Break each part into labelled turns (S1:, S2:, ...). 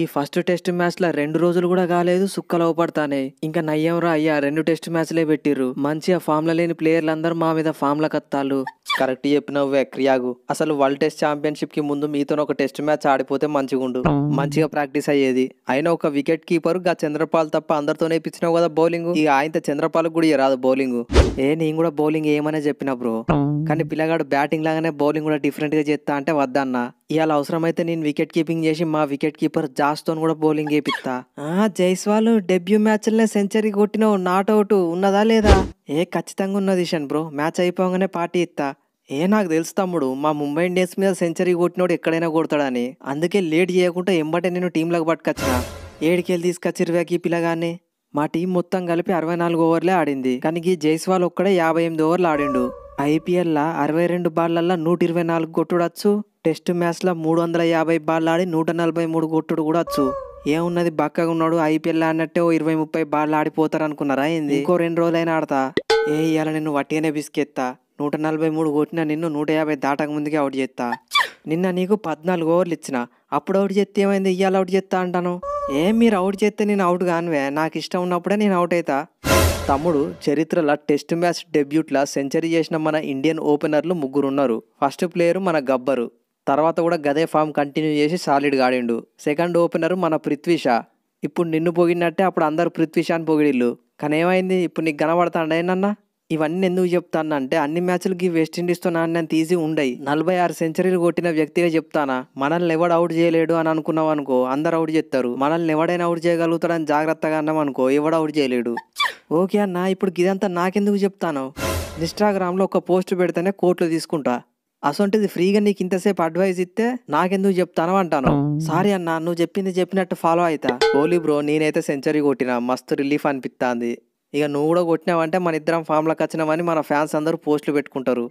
S1: ఈ first test మ్యాచ్ల రెండు రోజులు కూడా కాలేదు సుక్కలు అవపడతానే ఇంకా నయ్యంరా అయ్యా రెండు టెస్ట్ మ్యాచ్లే పెట్టిర్రు మంచిగా ఫామ్లో లేని ప్లేయర్లందరూ మా మీద ఫామ్ల కత్తాలు కరెక్ట్ చెప్పినవే క్రియాగు అసలు వరల్డ్ టెస్ట్ ఛాంపియన్షిప్ కి ముందు మీతో ఒక టెస్ట్ మ్యాచ్ ఆడిపోతే మంచిగుండు మంచిగా ప్రాక్టీస్ అయ్యేది అయినా ఒక వికెట్ కీపర్ గా చంద్రపాల్ తప్ప అందరితోనే ఇప్పించినావు కదా బౌలింగ్ ఈ ఆయన చంద్రపాల్ కూడా రాదు బౌలింగ్ ఏ నేను కూడా బౌలింగ్ ఏమనే చెప్పిన బ్రో కానీ పిల్లగాడు బ్యాటింగ్ లాగానే బౌలింగ్ కూడా డిఫరెంట్ గా చేస్తా అంటే వద్దన్నా ఇవాళ అవసరమైతే నేను వికెట్ కీపింగ్ చేసి మా వికెట్ కీపర్ జాస్తో కూడా బౌలింగ్ వేపిస్తా జైస్వాల్ డెబ్యూ మ్యాచ్లనే సెంచరీ కొట్టినావు నాట్ అవుట్ ఉన్నదా లేదా ఏ ఖచ్చితంగా ఉన్నది ఇషన్ బ్రో మ్యాచ్ అయిపోగానే పార్టీ ఇస్తా ఏ నాకు తెలుసు తమ్ముడు మా ముంబై ఇండియన్స్ మీద సెంచరీ కొట్టినోడు ఎక్కడైనా కొడతాడని అందుకే లేట్ చేయకుండా ఎంబటే నేను టీంలకు పట్టుకొచ్చిన ఏడికెళ్ళి తీసుకొచ్చిరువాకి కానీ మా టీం మొత్తం కలిపి అరవై నాలుగు ఓవర్లే ఆడింది కానీ ఈ జైస్వాల్ ఒక్కడే యాభై ఎనిమిది ఓవర్లు ఆడిండు ఐపీఎల్లా అరవై రెండు బాళ్లల్లో నూట ఇరవై నాలుగు కొట్టుడచ్చు టెస్ట్ మ్యాచ్లో మూడు వందల యాభై బాల్ ఆడి నూట నలభై మూడు కొట్టుడు కూడా వచ్చు ఏమున్నది బక్కగా ఉన్నాడు ఐపీఎల్ ఆడినట్టే ఓ ఇరవై ముప్పై బాల్ ఆడిపోతారు అనుకున్నారా ఏంది ఇంకో రెండు రోజులైనా ఆడతా ఏ ఇయాల నిన్ను వట్టిగానే బిస్కెత్తా నూట నలభై మూడు కొట్టినా నిన్ను నూట యాభై దాటక ముందుకే అవుట్ చేస్తా నిన్న నీకు పద్నాలుగు ఓవర్లు ఇచ్చిన అప్పుడు అవుట్ చేస్తే ఏమైంది ఇవాళ అవుట్ చేస్తా అంటాను ఏం మీరు అవుట్ చేస్తే నేను అవుట్ కానివే నాకు ఇష్టం ఉన్నప్పుడే నేను అవుట్ అవుతా తమ్ముడు చరిత్రలో టెస్ట్ మ్యాచ్ డెబ్యూట్లా సెంచరీ చేసిన మన ఇండియన్ ఓపెనర్లు ముగ్గురు ఉన్నారు ఫస్ట్ ప్లేయరు మన గబ్బరు తర్వాత కూడా గదే ఫామ్ కంటిన్యూ చేసి సాలిడ్గా ఆడిండు సెకండ్ ఓపెనర్ మన పృథ్వీ షా ఇప్పుడు నిన్ను పొగిడినట్టే అప్పుడు అందరు పృథ్వీ షాని పొగిడిల్లు కానీ ఏమైంది ఇప్పుడు నీకు కనబడతాడేనన్న ఇవన్నీ ఎందుకు చెప్తాను అంటే అన్ని మ్యాచ్లకి వెస్టిండీస్తో నాణ్యంత తీసి ఉండయి నలభై ఆరు సెంచరీలు కొట్టిన వ్యక్తిగా చెప్తానా మనల్ని ఎవడు అవుట్ చేయలేడు అని అనుకున్నావనుకో అనుకో అందరు అవుట్ చేస్తారు మనల్ని ఎవడైనా అవుట్ చేయగలుగుతాడని జాగ్రత్తగా అన్నామనుకో అనుకో ఎవడు అవుట్ చేయలేడు ఓకే అన్న ఇప్పుడు ఇదంతా నాకెందుకు చెప్తాను ఇన్స్టాగ్రామ్లో ఒక పోస్ట్ పెడితేనే కోట్లు తీసుకుంటా అసొంటిది ఫ్రీగా నీకు ఇంతసేపు అడ్వైజ్ ఇస్తే నాకెందుకు చెప్తాను అంటాను సారీ అన్న నువ్వు చెప్పింది చెప్పినట్టు ఫాలో అవుతా ఓలీ బ్రో నేనైతే సెంచరీ కొట్టినా మస్తు రిలీఫ్ అనిపిస్తుంది ఇక నువ్వు కూడా కొట్టినావంటే మన ఇద్దరం లకు వచ్చినామని మన ఫ్యాన్స్ అందరూ పోస్టులు పెట్టుకుంటారు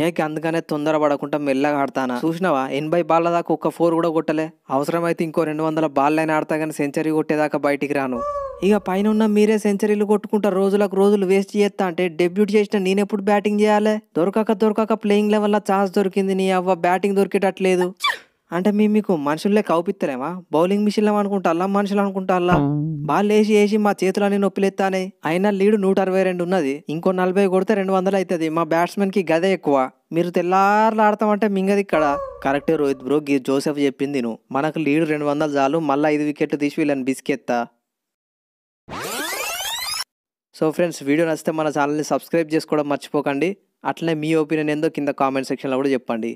S1: ఏ అందుకనే తొందర పడకుండా మెల్లగా ఆడతానా చూసినావా ఎనభై బాల్ల దాకా ఒక్క ఫోర్ కూడా కొట్టలే అవసరమైతే ఇంకో రెండు వందల బాళ్ళైనా ఆడతా కానీ సెంచరీ కొట్టేదాకా బయటికి రాను ఇక పైన ఉన్న మీరే సెంచరీలు కొట్టుకుంటారు రోజులకు రోజులు వేస్ట్ చేస్తా అంటే డెబ్యూట్ చేసిన నేనెప్పుడు బ్యాటింగ్ చేయాలి దొరకక దొరకక ప్లేయింగ్ లెవెల్ ఛాన్స్ దొరికింది నీ అవ్వ బ్యాటింగ్ దొరికేటట్లేదు అంటే మేము మీకు మనుషుల్లో కౌపిత్తలేమా బౌలింగ్ మిషన్ అల్లా మనుషులు అల్లా బాల్ వేసి వేసి మా చేతులని నొప్పిలేస్తానే అయినా లీడ్ నూట అరవై రెండు ఉన్నది ఇంకో నలభై కొడితే రెండు వందలు అవుతుంది మా బ్యాట్స్మెన్ కి గదే ఎక్కువ మీరు తెల్లారులు ఆడతామంటే మింగది ఇక్కడ కరెక్టే రోహిత్ బ్రో గీ జోసెఫ్ చెప్పింది నువ్వు మనకు లీడ్ రెండు వందలు చాలు మళ్ళీ ఐదు వికెట్లు తీసి వీళ్ళని బిస్కెత్తా సో ఫ్రెండ్స్ వీడియో నచ్చితే మన ఛానల్ని సబ్స్క్రైబ్ చేసుకోవడం మర్చిపోకండి అట్లనే మీ ఒపీనియన్ ఏందో కింద కామెంట్ సెక్షన్లో కూడా చెప్పండి